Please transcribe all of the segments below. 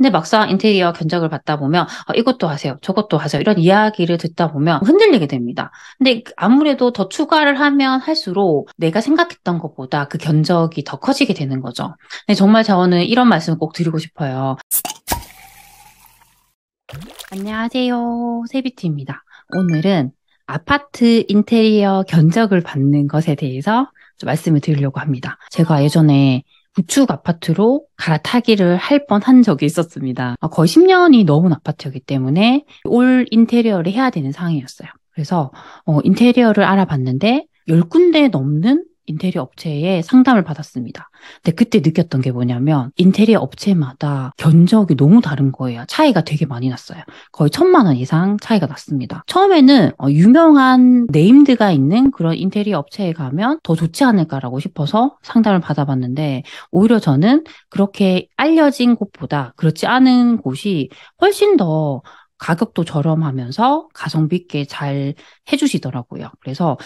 근데 막상 인테리어 견적을 받다 보면 어, 이것도 하세요, 저것도 하세요 이런 이야기를 듣다 보면 흔들리게 됩니다. 근데 아무래도 더 추가를 하면 할수록 내가 생각했던 것보다 그 견적이 더 커지게 되는 거죠. 근데 네, 정말 저는 이런 말씀을 꼭 드리고 싶어요. 안녕하세요, 세비티입니다. 오늘은 아파트 인테리어 견적을 받는 것에 대해서 말씀을 드리려고 합니다. 제가 예전에 구축 아파트로 갈아타기를 할 뻔 한 적이 있었습니다. 아, 거의 10년이 넘은 아파트였기 때문에 올 인테리어를 해야 되는 상황이었어요. 그래서 어, 인테리어를 알아봤는데 10군데 넘는 인테리어 업체에 상담을 받았습니다. 근데 그때 느꼈던 게 뭐냐면 인테리어 업체마다 견적이 너무 다른 거예요. 차이가 되게 많이 났어요. 거의 천만 원 이상 차이가 났습니다. 처음에는 어, 유명한 네임드가 있는 그런 인테리어 업체에 가면 더 좋지 않을까라고 싶어서 상담을 받아봤는데 오히려 저는 그렇게 알려진 곳보다 그렇지 않은 곳이 훨씬 더 가격도 저렴하면서 가성비 있게 잘 해주시더라고요. 그래서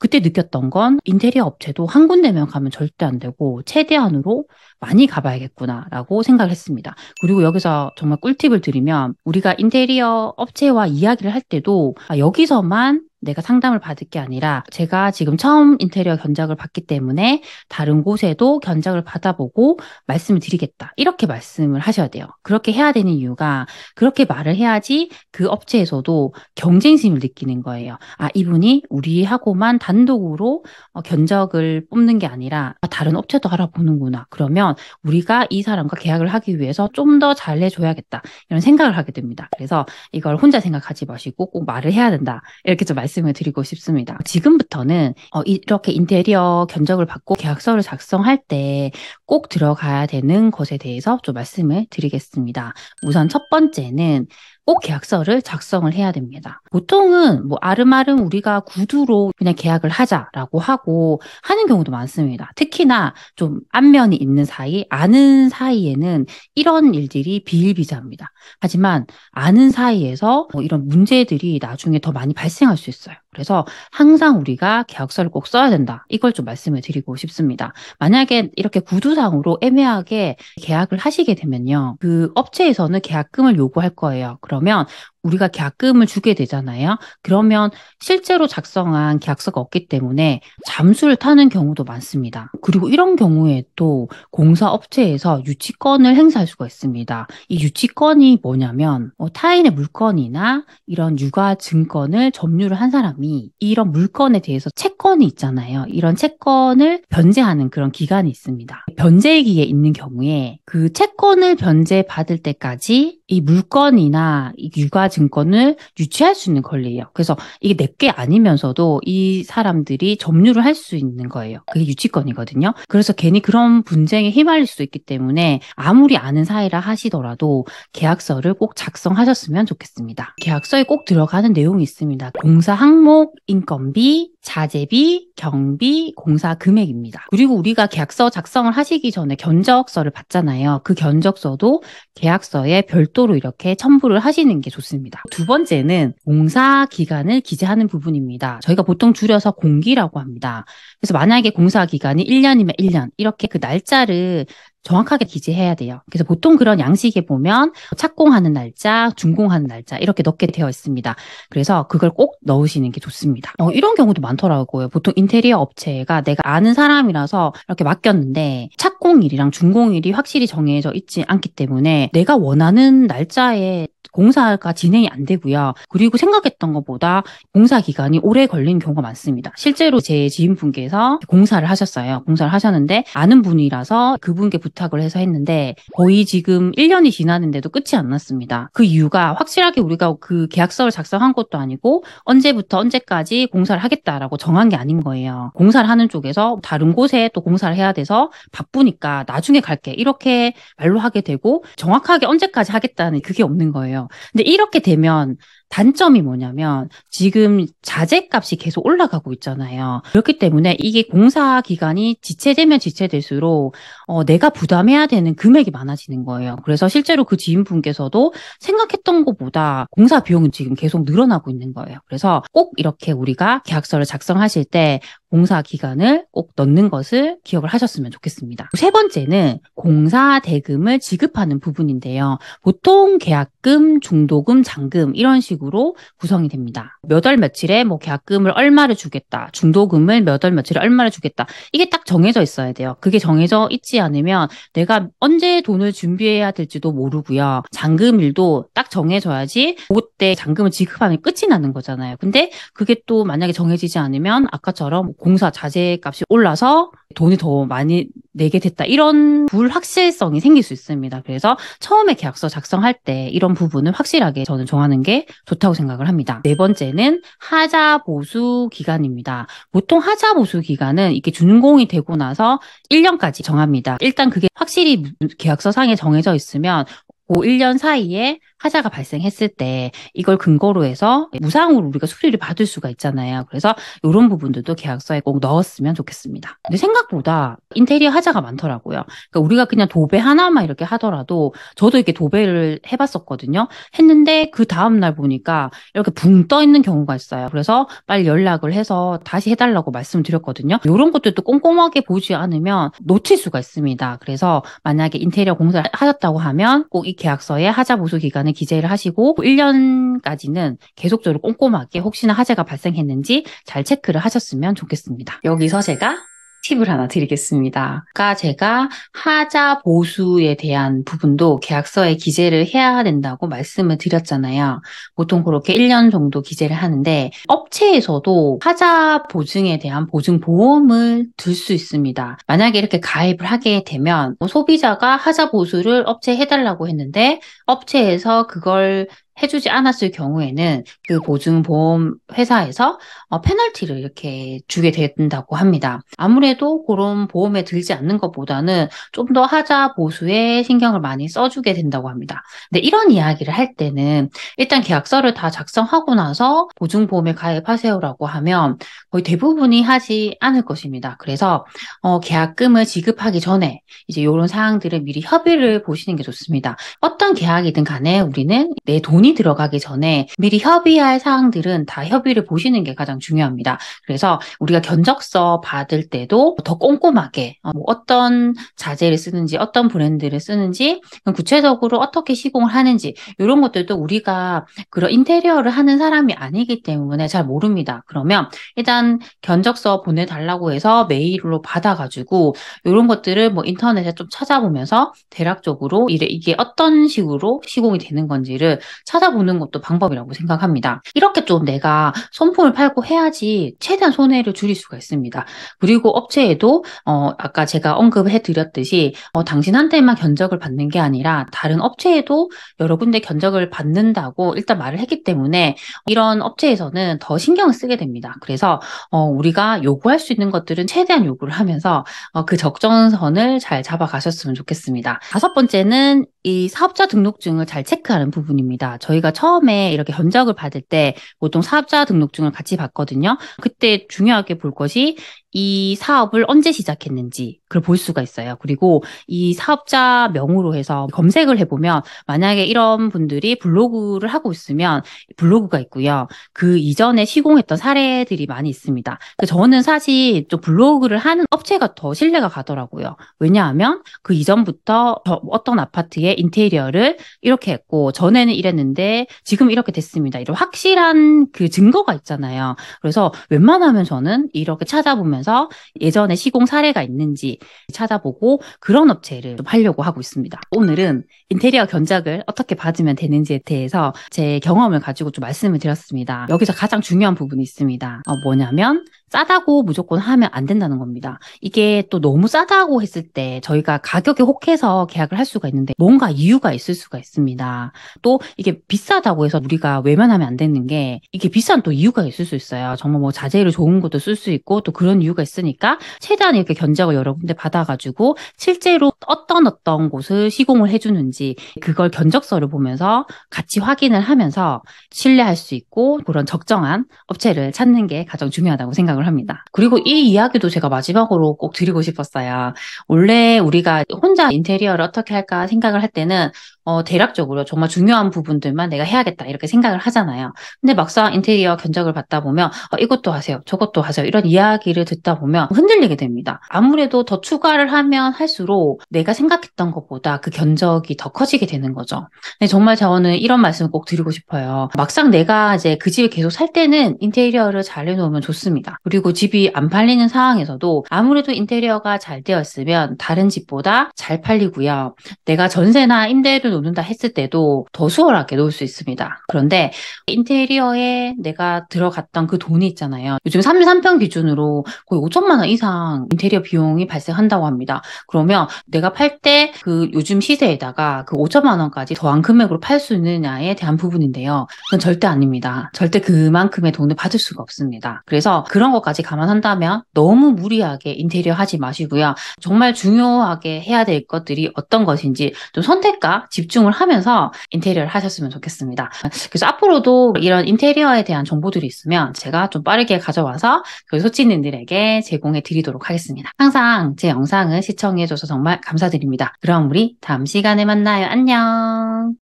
그때 느꼈던 건 인테리어 업체도 한 군데면 가면 절대 안 되고 최대한으로 많이 가봐야겠구나라고 생각했습니다. 그리고 여기서 정말 꿀팁을 드리면 우리가 인테리어 업체와 이야기를 할 때도 아, 여기서만 내가 상담을 받을 게 아니라 제가 지금 처음 인테리어 견적을 받기 때문에 다른 곳에도 견적을 받아보고 말씀을 드리겠다. 이렇게 말씀을 하셔야 돼요. 그렇게 해야 되는 이유가 그렇게 말을 해야지 그 업체에서도 경쟁심을 느끼는 거예요. 아, 이분이 우리하고만 단독으로 어, 견적을 뽑는 게 아니라 아, 다른 업체도 알아보는구나. 그러면 우리가 이 사람과 계약을 하기 위해서 좀 더잘 해줘야겠다. 이런 생각을 하게 됩니다. 그래서 이걸 혼자 생각하지 마시고 꼭 말을 해야 된다. 이렇게 좀 말씀 말씀을 드리고 싶습니다. 지금부터는 어, 이렇게 인테리어 견적을 받고 계약서를 작성할 때 꼭 들어가야 되는 것에 대해서 좀 말씀을 드리겠습니다. 우선 첫 번째는 꼭 계약서를 작성을 해야 됩니다. 보통은 뭐 아름아름 우리가 구두로 그냥 계약을 하자라고 하고 하는 경우도 많습니다. 특히나 좀 안면이 있는 사이, 아는 사이에는 이런 일들이 비일비재합니다. 하지만 아는 사이에서 뭐 이런 문제들이 나중에 더 많이 발생할 수 있어요. 그래서 항상 우리가 계약서를 꼭 써야 된다. 이걸 좀 말씀을 드리고 싶습니다. 만약에 이렇게 구두상으로 애매하게 계약을 하시게 되면요. 그 업체에서는 계약금을 요구할 거예요. 그러면 우리가 계약금을 주게 되잖아요. 그러면 실제로 작성한 계약서가 없기 때문에 잠수를 타는 경우도 많습니다. 그리고 이런 경우에 또 공사업체에서 유치권을 행사할 수가 있습니다. 이 유치권이 뭐냐면 어, 타인의 물건이나 이런 유가 증권을 점유를 한 사람이 이런 물건에 대해서 채권이 있잖아요. 이런 채권을 변제하는 그런 기간이 있습니다. 변제기에 있는 경우에 그 채권을 변제받을 때까지 이 물건이나 이 유가 증권을 유치할 수 있는 권리예요. 그래서 이게 내게 아니면서도 이 사람들이 점유를 할 수 있는 거예요. 그게 유치권이거든요. 그래서 괜히 그런 분쟁에 휘말릴 수 있기 때문에 아무리 아는 사이라 하시더라도 계약서를 꼭 작성하셨으면 좋겠습니다. 계약서에 꼭 들어가는 내용이 있습니다. 공사 항목, 인건비, 자재비, 경비, 공사 금액입니다. 그리고 우리가 계약서 작성을 하시기 전에 견적서를 받잖아요. 그 견적서도 계약서에 별도로 이렇게 첨부를 하시는 게 좋습니다. 됩니다. 두 번째는 공사 기간을 기재하는 부분입니다. 저희가 보통 줄여서 공기라고 합니다. 그래서 만약에 공사 기간이 1년이면 1년 이렇게 그 날짜를 정확하게 기재해야 돼요. 그래서 보통 그런 양식에 보면 착공하는 날짜, 준공하는 날짜 이렇게 넣게 되어 있습니다. 그래서 그걸 꼭 넣으시는 게 좋습니다. 어, 이런 경우도 많더라고요. 보통 인테리어 업체가 내가 아는 사람이라서 이렇게 맡겼는데 착공일이랑 준공일이 확실히 정해져 있지 않기 때문에 내가 원하는 날짜에 공사가 진행이 안 되고요. 그리고 생각했던 것보다 공사 기간이 오래 걸린 경우가 많습니다. 실제로 제 지인분께서 공사를 하셨어요. 공사를 하셨는데 아는 분이라서 그분께 부탁을 해서 했는데 거의 지금 1년이 지났는데도 끝이 안 났습니다. 그 이유가 확실하게 우리가 그 계약서를 작성한 것도 아니고 언제부터 언제까지 공사를 하겠다라고 정한 게 아닌 거예요. 공사를 하는 쪽에서 다른 곳에 또 공사를 해야 돼서 바쁘니까 나중에 갈게 이렇게 말로 하게 되고 정확하게 언제까지 하겠다는 그게 없는 거예요. 근데 이렇게 되면 단점이 뭐냐면 지금 자재값이 계속 올라가고 있잖아요. 그렇기 때문에 이게 공사 기간이 지체되면 지체될수록 어, 내가 부담해야 되는 금액이 많아지는 거예요. 그래서 실제로 그 지인분께서도 생각했던 것보다 공사 비용은 지금 계속 늘어나고 있는 거예요. 그래서 꼭 이렇게 우리가 계약서를 작성하실 때 공사 기간을 꼭 넣는 것을 기억을 하셨으면 좋겠습니다. 세 번째는 공사 대금을 지급하는 부분인데요. 보통 계약금, 중도금, 잔금 이런 식으로 식으로 구성이 됩니다. 몇 월 며칠에 뭐 계약금을 얼마를 주겠다, 중도금을 몇 월 며칠에 얼마를 주겠다. 이게 딱 정해져 있어야 돼요. 그게 정해져 있지 않으면 내가 언제 돈을 준비해야 될지도 모르고요. 잔금일도 딱 정해져야지 곧때 잔금을 지급하면 끝이 나는 거잖아요. 근데 그게 또 만약에 정해지지 않으면 아까처럼 공사 자재 값이 올라서 돈이 더 많이 내게 됐다. 이런 불확실성이 생길 수 있습니다. 그래서 처음에 계약서 작성할 때 이런 부분을 확실하게 저는 정하는 게 좋다고 생각을 합니다. 네 번째는 하자 보수 기간입니다. 보통 하자 보수 기간은 이게 준공이 되고 나서 1년까지 정합니다. 일단 그게 확실히 계약서상에 정해져 있으면 고 1년 사이에 하자가 발생했을 때 이걸 근거로 해서 무상으로 우리가 수리를 받을 수가 있잖아요. 그래서 이런 부분들도 계약서에 꼭 넣었으면 좋겠습니다. 근데 생각보다 인테리어 하자가 많더라고요. 그러니까 우리가 그냥 도배 하나만 이렇게 하더라도 저도 이렇게 도배를 해봤었거든요. 했는데 그 다음날 보니까 이렇게 붕 떠 있는 경우가 있어요. 그래서 빨리 연락을 해서 다시 해달라고 말씀드렸거든요. 이런 것들도 꼼꼼하게 보지 않으면 놓칠 수가 있습니다. 그래서 만약에 인테리어 공사를 하셨다고 하면 꼭이 계약서에 하자 보수 기간을 기재를 하시고 1년까지는 계속적으로 꼼꼼하게 혹시나 하자가 발생했는지 잘 체크를 하셨으면 좋겠습니다. 여기서 제가 팁을 하나 드리겠습니다. 아까 제가 하자 보수에 대한 부분도 계약서에 기재를 해야 된다고 말씀을 드렸잖아요. 보통 그렇게 1년 정도 기재를 하는데 업체에서도 하자 보증에 대한 보증 보험을 들 수 있습니다. 만약에 이렇게 가입을 하게 되면 뭐 소비자가 하자 보수를 업체에 해달라고 했는데 업체에서 그걸 해주지 않았을 경우에는 그 보증보험 회사에서 어, 페널티를 이렇게 주게 된다고 합니다. 아무래도 그런 보험에 들지 않는 것보다는 좀 더 하자 보수에 신경을 많이 써주게 된다고 합니다. 근데 이런 이야기를 할 때는 일단 계약서를 다 작성하고 나서 보증보험에 가입하세요라고 하면 거의 대부분이 하지 않을 것입니다. 그래서 어, 계약금을 지급하기 전에 이제 이런 사항들을 미리 협의를 보시는 게 좋습니다. 어떤 계약이든 간에 우리는 내 돈이 돈이 들어가기 전에 미리 협의할 사항들은 다 협의를 보시는 게 가장 중요합니다. 그래서 우리가 견적서 받을 때도 더 꼼꼼하게 어, 뭐 어떤 자재를 쓰는지 어떤 브랜드를 쓰는지 구체적으로 어떻게 시공을 하는지 이런 것들도 우리가 그런 인테리어를 하는 사람이 아니기 때문에 잘 모릅니다. 그러면 일단 견적서 보내달라고 해서 메일로 받아가지고 이런 것들을 뭐 인터넷에 좀 찾아보면서 대략적으로 이 이게 어떤 식으로 시공이 되는 건지를 찾아보는 것도 방법이라고 생각합니다. 이렇게 좀 내가 손품을 팔고 해야지 최대한 손해를 줄일 수가 있습니다. 그리고 업체에도 어, 아까 제가 언급해 드렸듯이 어, 당신한테만 견적을 받는 게 아니라 다른 업체에도 여러 군데 견적을 받는다고 일단 말을 했기 때문에 이런 업체에서는 더 신경을 쓰게 됩니다. 그래서 어, 우리가 요구할 수 있는 것들은 최대한 요구를 하면서 어, 그 적정선을 잘 잡아가셨으면 좋겠습니다. 다섯 번째는 이 사업자 등록증을 잘 체크하는 부분입니다. 저희가 처음에 이렇게 견적을 받을 때 보통 사업자 등록증을 같이 받거든요. 그때 중요하게 볼 것이 이 사업을 언제 시작했는지 그걸 볼 수가 있어요. 그리고 이 사업자 명으로 해서 검색을 해보면 만약에 이런 분들이 블로그를 하고 있으면 블로그가 있고요. 그 이전에 시공했던 사례들이 많이 있습니다. 그러니까 저는 사실 좀 블로그를 하는 업체가 더 신뢰가 가더라고요. 왜냐하면 그 이전부터 어떤 아파트의 인테리어를 이렇게 했고 전에는 이랬는데 지금 이렇게 됐습니다. 이런 확실한 그 증거가 있잖아요. 그래서 웬만하면 저는 이렇게 찾아보면 보면서 예전에 시공 사례가 있는지 찾아보고 그런 업체를 좀 하려고 하고 있습니다. 오늘은 인테리어 견적을 어떻게 받으면 되는지에 대해서 제 경험을 가지고 좀 말씀을 드렸습니다. 여기서 가장 중요한 부분이 있습니다. 어, 뭐냐면 싸다고 무조건 하면 안 된다는 겁니다. 이게 또 너무 싸다고 했을 때 저희가 가격에 혹해서 계약을 할 수가 있는데 뭔가 이유가 있을 수가 있습니다. 또 이게 비싸다고 해서 우리가 외면하면 안 되는 게 이게 비싼 또 이유가 있을 수 있어요. 정말 뭐 자재를 좋은 것도 쓸 수 있고 또 그런 이유가 있으니까 최대한 이렇게 견적을 여러 군데 받아가지고 실제로 어떤 어떤 곳을 시공을 해주는지 그걸 견적서를 보면서 같이 확인을 하면서 신뢰할 수 있고 그런 적정한 업체를 찾는 게 가장 중요하다고 생각을 등장을 합니다. 그리고 이 이야기도 제가 마지막으로 꼭 드리고 싶었어요. 원래 우리가 혼자 인테리어를 어떻게 할까 생각을 할 때는 어, 대략적으로 정말 중요한 부분들만 내가 해야겠다 이렇게 생각을 하잖아요. 근데 막상 인테리어 견적을 받다 보면 어, 이것도 하세요, 저것도 하세요 이런 이야기를 듣다 보면 흔들리게 됩니다. 아무래도 더 추가를 하면 할수록 내가 생각했던 것보다 그 견적이 더 커지게 되는 거죠. 근데 네, 정말 저는 이런 말씀을 꼭 드리고 싶어요. 막상 내가 이제 그 집에 계속 살 때는 인테리어를 잘 해놓으면 좋습니다. 그리고 집이 안 팔리는 상황에서도 아무래도 인테리어가 잘 되었으면 다른 집보다 잘 팔리고요. 내가 전세나 임대료 놓는다 했을 때도 더 수월하게 놓을 수 있습니다. 그런데 인테리어에 내가 들어갔던 그 돈이 있잖아요. 요즘 33평 기준으로 거의 5천만 원 이상 인테리어 비용이 발생한다고 합니다. 그러면 내가 팔 때 그 요즘 시세에다가 그 5천만 원까지 더한 금액으로 팔 수 있느냐에 대한 부분인데요. 그건 절대 아닙니다. 절대 그만큼의 돈을 받을 수가 없습니다. 그래서 그런 것까지 감안한다면 너무 무리하게 인테리어 하지 마시고요. 정말 중요하게 해야 될 것들이 어떤 것인지 좀 선택과 지 집중을 하면서 인테리어를 하셨으면 좋겠습니다. 그래서 앞으로도 이런 인테리어에 대한 정보들이 있으면 제가 좀 빠르게 가져와서 저희 그 소치님들에게 제공해 드리도록 하겠습니다. 항상 제 영상을 시청해 줘서 정말 감사드립니다. 그럼 우리 다음 시간에 만나요. 안녕.